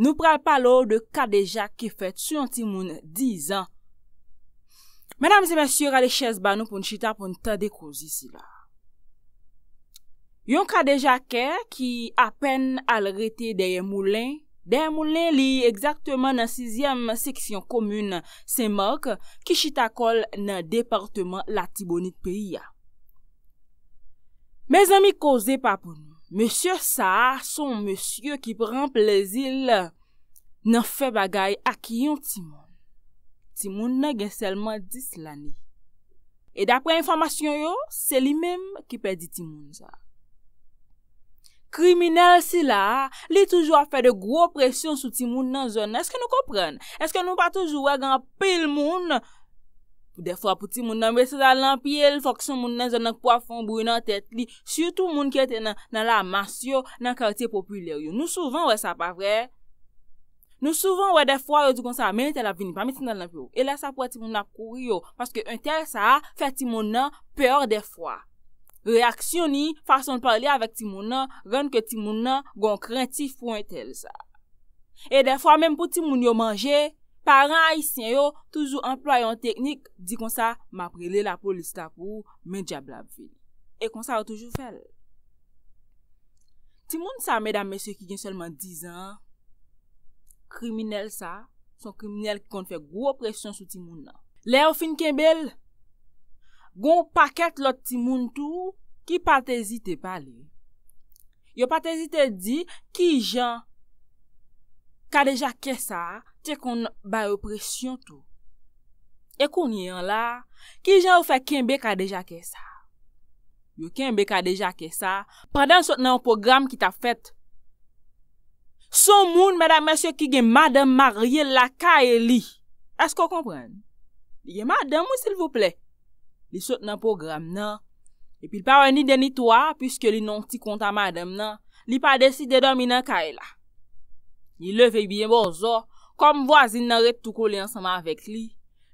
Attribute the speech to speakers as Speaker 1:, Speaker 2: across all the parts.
Speaker 1: Nou pral pa lor de kadeja ke fet sou yon timoun dizan. Mèdam zè mèsyor, ale chèz banou pou n chita pou n ta de kouzi si la. Yon kadeja ke ki apen al rete deye moulen, deye moulen li exaktman nan sizyem seksyon komoun se mòk ki chita kol nan departman la tibounit peyi ya. Mè zè mi kouze pa pou mou. Monsye sa, son monsye ki pran plezil nan fe bagay ak yon timon. Timon nan gen selman dis lani. E dapre informasyon yo, se li menm ki pe di timon sa. Kriminal si la, li toujwa fe de gro presyon sou timon nan zon. Eske nou kopren? Eske nou pa toujwa gen apil moun? Ou defwa pou ti moun nan beso dal lampi el, foksyon moun nan zonak poafon, brou nan tet li, sütou moun ki ete nan la mas yo nan kartye populyer yo. Nou souvan wè sa pa vre. Nou souvan wè defwa yo di konsa meni tel ap vini, pa meti nan lampi yo. E la sa pou a ti moun nan pou yo, paske un tel sa a, fe ti moun nan peor defwa. Reaksyon ni, fason pali avè ti moun nan, renke ti moun nan gon krenti fwen tel sa. E defwa menm pou ti moun yo manje, Paran ayisyen yo, toujou employe yon teknik, di kon sa, ma prele la polis la pou, men dja blab vile. E kon sa yo toujou fel. Timoun sa, mèdam mèsyo ki gen selman 10 an, kriminel sa, son kriminel ki kon te fè gwo presyon sou timoun lan. Le yo fin kembel, gon paket lot timoun tou, ki patèzi te pale. Yo patèzi te di, ki jan, ka deja ke sa, Te kon ba opresyon tou. E kon yon la, ki jan ou fe kenbe ka deja ke sa. Yo kenbe ka deja ke sa, pradan sot nan program ki ta fet. Son moun, mèdam mèsyo ki gen madame Marielle la ka e li. Esko kompren? Gen madame ou sil vople? Li sot nan program nan, epil pa wè ni deni toa, pwiske li non ti konta madame nan, li pa desi de domi nan ka e la. Ni levek biye bon zo, Kom wazin nan ret tuko li ansama avèk li,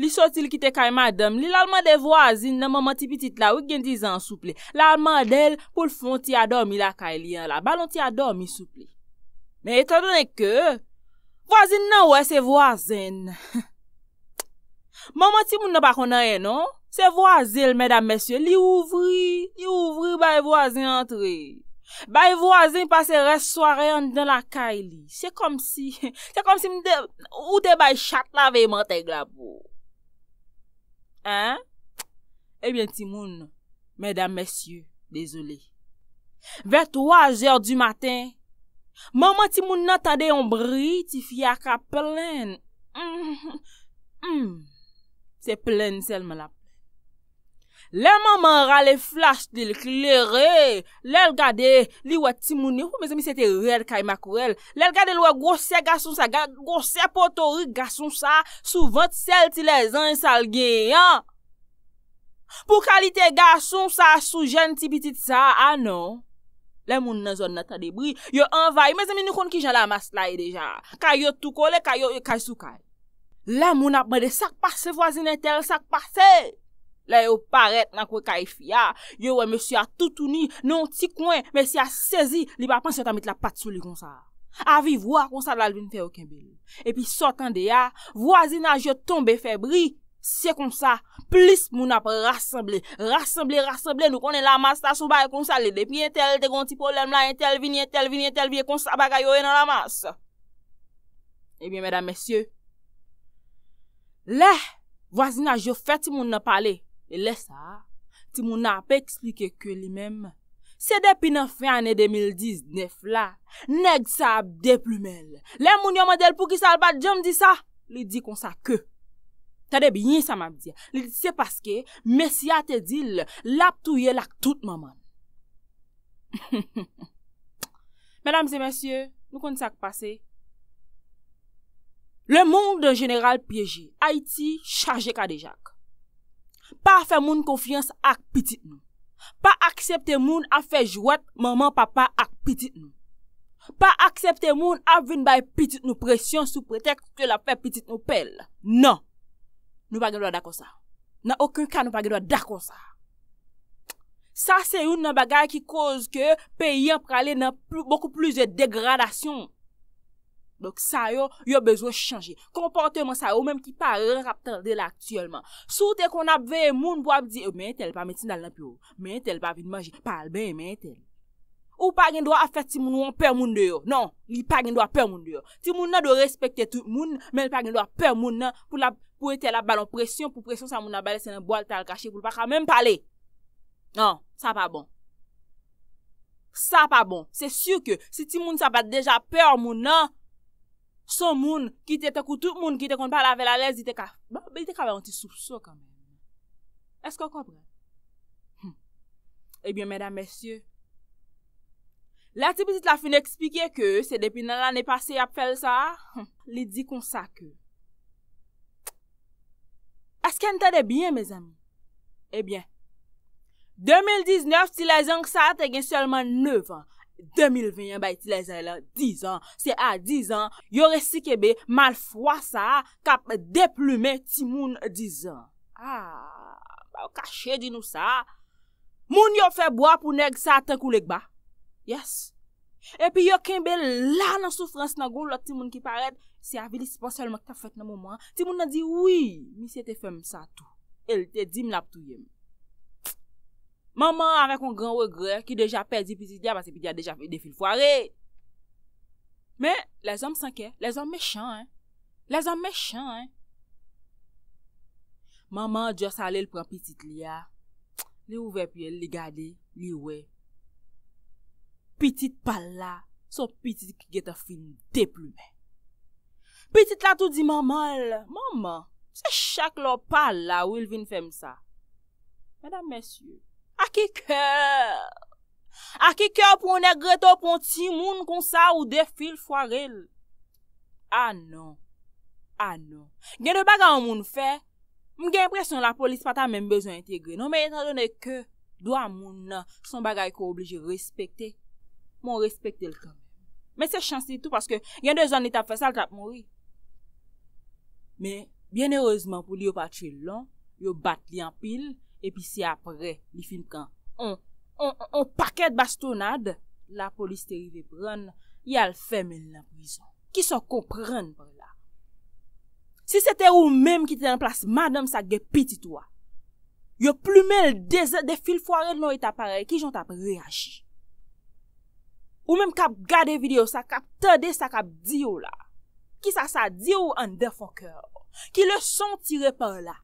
Speaker 1: li soti li kite kay madam, li lalman de wazin nan maman ti pitit la, wik gen ti zan souple, lalman del pou lfon ti adormi la kay li an la, balon ti adormi souple. Me etadone ke, wazin nan wè se wazen. Maman ti moun nan pa konan enon, se wazel, medan mesye, li ouvri, li ouvri bay wazen antre. Bay voazen pase res soare an dan la ka e li. Se kom si, se kom si mde ou te bay chat la vey mante glabou. An, ebyen eh ti moun, mèdam mèsyou, dezolé. Vet wajer di maten, mèman ti moun nan tade yon bri, ti fya ka plèn. Se plèn sel mè la plèn. Lèman man rale flas di l'klerè, lèl gade li wè ti mouni, mèzè mi se te rèd kay makwèl, lèl gade lwè gòse gassoun sa, gòse potori gassoun sa, sou vòt sel ti le zan sal genyan. Pou kalite gassoun sa, sou jen ti bitit sa, anon, lè moun nan zon nan ta debri, yo anvay, mèzè mi ni kon ki jan la maslay e deja, kay yo tuko le, kay yo kay sou kay. Lè moun ap bade sakpase vwazine tel, sakpase. Le yo paret nan kwe kaifi ya, yo we monsi a toutouni, non ti kwen, monsi a sezi, li pa pensi yo ta mit la pat sou li konsa. A ah, vi vwa konsa la lvin fè okin beli. E pi sotan de ya, ah. vwazina yo tombe febri, se konsa, plis moun ap raseble, raseble, raseble, nou konen la mas tasou bay konsa, le depi entel te gonti problem la, entel vini, entel vini, entel vini, konsa bagay yo enan la mas. E biye, mèdam, monsi yo, le, vwazina yo fè ti moun nan pale, E le sa, ti moun ap ekslike ke li menm, se depi nan fè anè 2019 la, neg sa ap de plumel. Le moun yo madel pou ki salbat, jom di sa, li di kon sa ke. Tade bi yi sa map di, li di se paske, mesya te dil, lap touye lak tout manman. Menam se mesye, mou kon sa k pase? Le moun de jeneral pyeji, Haiti, chaje kadejak. Pa a fe moun konfians ak pitit nou. Pa aksepte moun a fe jwet maman papa ak pitit nou. Pa aksepte moun a vin bay pitit nou presyon sou pretexte la pe pitit nou pel. Nan, nou pa genwa dakon sa. Nan okun ka nou pa genwa dakon sa. Sa se yon nan bagay ki koz ke pe yon prale nan beaucoup plus de degradasyon. Dok sa yo, yo bezwe chanje. Komportemen sa yo, mèm ki pa rè rap talde la aktuelman. Sou te kon ap veye moun pou ap di, mè tel pa metin dal na plou, mè tel pa vit manje, pal ben mè tel. Ou pa gen do a fè ti moun ou an pè moun de yo? Non, li pa gen do a pè moun de yo. Ti moun nan do respekte tout moun, men pa gen do a pè moun nan pou ete la balon presyon, pou presyon sa moun nan balè se nan boal tal kache pou l pa kame m pale. Non, sa pa bon. Sa pa bon. Se si moun sa pat deja pè moun nan, Son moun ki te te kou tout moun ki te kon pa lavel a lez, di te ka, ba, di te ka vè yon ti sou pso kamyon. Esko kopre? Hm. Ebyen, eh mèdam, mèsyè, la ti piti la finè ekspike ke, se depi nan l'anè pase ap fel sa, hm, li di kon sa ke. Eske n te de byen, mèzèm? Ebyen, 2019, si la zan ksa te gen selman 9 an, 2021 bay ti la zay lan, 10 an, se a 10 an, yore si kebe mal fwa sa, kap deplume ti moun 10 an. A, ah, ba w kache di nou sa, moun yo febwa pou neg sa tan koulek ba, yes. E pi yo kenbe la nan soufrans nan goun lot ti moun ki paret, se avili si paselman ki ta fet nan mouman, ti moun nan di, oui, mi se te fem sa tou, el te dim lap tou yeli. Maman avè kon gran wè gre, ki deja pedi piti diya, basi piti ya deja fè de fil fware. Mè, lè zòm sanke, lè zòm mechan, lè zòm mechan. Maman djò salè lè pran piti li ya, li ouve pili, li gade, li wè. Piti pal la, son piti ki geto fil de plume. Piti la tout di maman, maman, se chak lò pal la, wè lè vin fèm sa. Mèdam mèsyou, Aki kèr, aki kèr pou nè gretou pou ti moun kon sa ou defil fwarel. A ah non, a ah non. Gen de bagay an moun fè, m gen presyon la polis pata mèm bezon integre. Non mè yon tan jone kè, do an moun nan, son bagay ko oblije respekte, moun respekte l kèm. Mè se chansi tout paske gen de zan nè tap fè sal tap moun wè. Mè, mè nè nè rozman pou li yo patre l lò, yo bat li an pil, Epi si apre, li fil kan, on paket bastonad, la polis te rive pran, yal femen la pizan. Ki son kompran pran la. Si se te ou menm ki te en plas, madam sa gepiti toa. Yo plume l de fil fwaret nou ita pare, ki jont ap reagi. Ou menm kap gade video sa, kap tade sa, kap diyo la. Ki sa sa diyo an defon kèr. Ki le son tire pran la.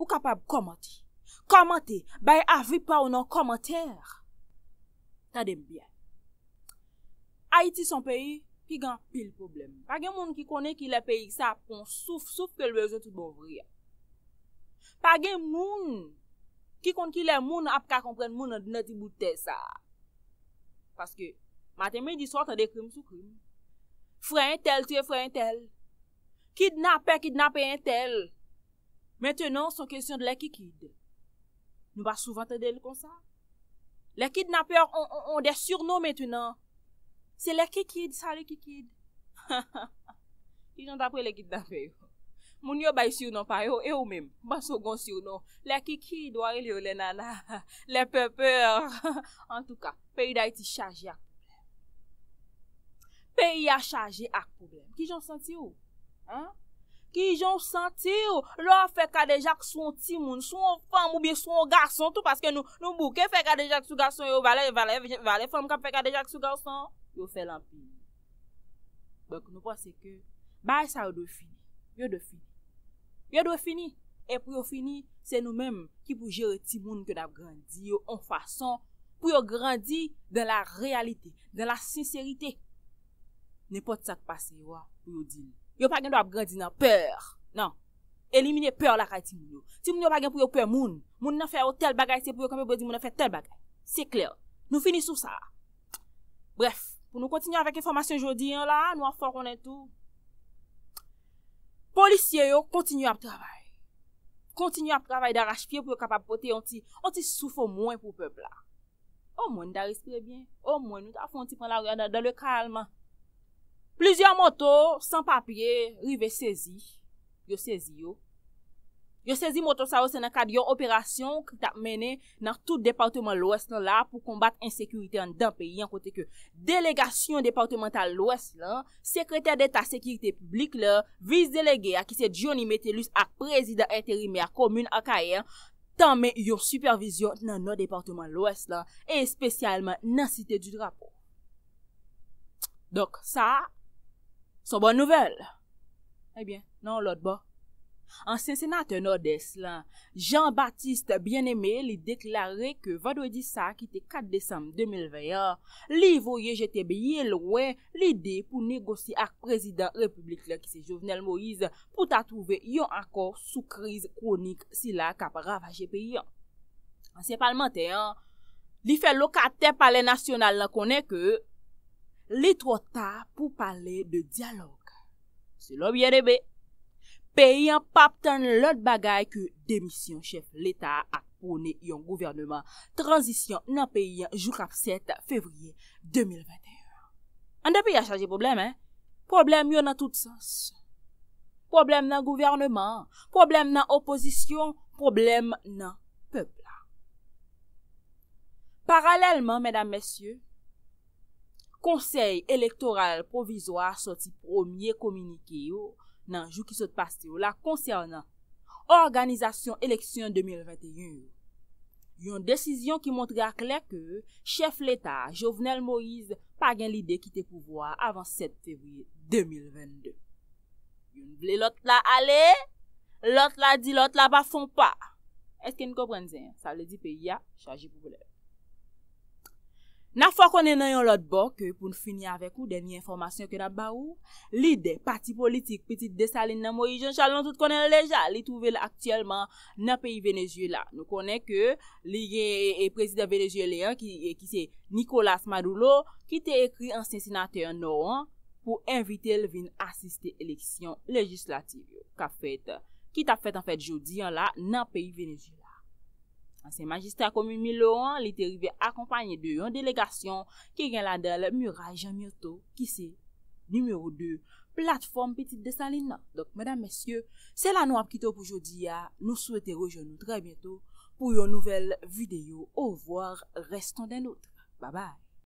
Speaker 1: Ou kap ap komoti. Komante, bay avip pa ou nan komante. Ta deme byen. Haiti son peyi ki gan pil problem. Page moun ki kone ki le peyi sa ap kon souf souf pel vejen ti bov ria. Page moun ki kone ki le moun ap ka komprende moun an dine ti mouten sa. Paske, maten men di sot an dekrim soukrim. Fren tel, tiye fren tel. Kidnap pe, kidnap en tel. Mwen tenon son kesyon de la ki kid. Nou ba souvan te del kon sa. Lè kidnapèr on de surnou mètè nan. Se lè kikid, sa lè kikid. Ki jan dapre lè kidnapèr yo. Moun yo bay si ou nan fay yo, yo ou men. Baso gon si ou nan. Lè kikid, ware li yo lè nan. Lè pepeur. En tout ka, peyi da iti chaje ak pouben. Peyi a chaje ak pouben. Ki jan santi yo? Ki yon senti yo Lo fe kade jak sou ti moun Sou yon fam ou bi sou yon garson Tou paske nou bouke fe kade jak sou garson Yo vale, vale, vale Fonm ka fe kade jak sou garson Yo fe lampi Bèk nou pa se ke Bay sa yo do fini Yo do fini Yo do fini E pou yo fini Se nou mèm ki pou jere ti moun Ked ap grandi yo On fason Pou yo grandi De la realite De la sincerite Nè pot sak pa se yo Pou yo dini Yo pa gen do ap gradi nan, pèr. Nan, elimine pèr la kaj ti moun yo. Ti moun yo pa gen pou yo pèr moun. Moun nan fè yo tel bagay se pou yo, kame bo di moun nan fè tel bagay. Se kler, nou fini sou sa. Bref, pou nou kontinyo avèk informasyon jodi, nou an fò konen tou. Polisyen yo kontinyo ap travay. Kontinyo ap travay daraj piye pou yo kapab pote, yon ti soufò moun pou pèb la. O moun da riske bien, o moun nou ta fò yon ti pon la rè nan dalè kalman. Plüzyon moto, san papye, rive sezi, yo sezi yo. Yo sezi moto sa wese nan kad yon operasyon ki tap mene nan tout departement l'Ouest nan la pou kombat ensekurite an dan peyi, an kote ke delegasyon departemental l'Ouest lan, sekreter d'Etat Sekirite Publik lan, viz delege a ki se Johnny Metellus ak prezident enterime a komoun ak ayer, tanme yon supervision nan nan departement l'Ouest lan, en spesyalman nan site du drapo. Dok, sa a Son bon nouvel? Ebyen, eh nan lòd bo. Anse senate nordès lan, Jean-Baptiste Bien-Aimé li deklarè ke vado di sa ki te 4 désem 2021, li voye jete bi yè louè li de pou negosi ak prezident republik lè ki se Jovenel Moïse pou ta trouve yon akor sou kriz kronik si la kapara vaje pe yon. Anse palman te, li fe lo ka te pale nasyonal la konè ke Li tro ta pou pale de diyalog. Se lo biye debe, peyi an pap tan lout bagay ke demisyon chef l'Etat ak pone yon gouvernement transisyon nan peyi an jouk ap 7 fevriye 2021. An depe yon chaje problem, eh? Problem yon nan tout sens. Problem nan gouvernement, problem nan oposisyon, problem nan pebla. Paralèlman, mèdame, mèsyè, konsey elektoral provizwa soti promye kominike yo nan jou ki sotpaste yo la konser nan Organizasyon Eleksyon 2021. Yon desisyon ki montre ak lè ke chef l'Etat, Jovenel Moïse, pagyen l'ide ki te pouvoa avan 7 fevri 2022. Yon vle lot la ale, lot la di, lot la pa fon pa. Eske n kòprenzen, sa le di pe ya, chaji pouvole. Na fwa konen nan yon lot bok pou nou fini avek ou, denye informasyon ke nan ba ou, li de pati politik, petit de salin nan Moijen Chalon, tout konen leja, li touvel aktiyelman nan peyi venezye la. Nou konen ke li gen e prezident venezye leyan ki se Nikolas Madulo ki te ekri ansen sinate yon nou an pou invite l vin asiste eleksyon legislative. Kap fet, ki tap fet an fet jodi yon la nan peyi venezye. An se majista komi milo an, li te rive akompanyen de yon delegasyon ki gen la del Muray Jamyoto ki se numero 2, platform Petite de Salina. Dok, mèdame, mèsyè, se la nou apkito pou jodi ya, ah. nou souwete rejon nou tre bientou pou yon nouvel videyo. Au revoir, reston den loutre. Baba.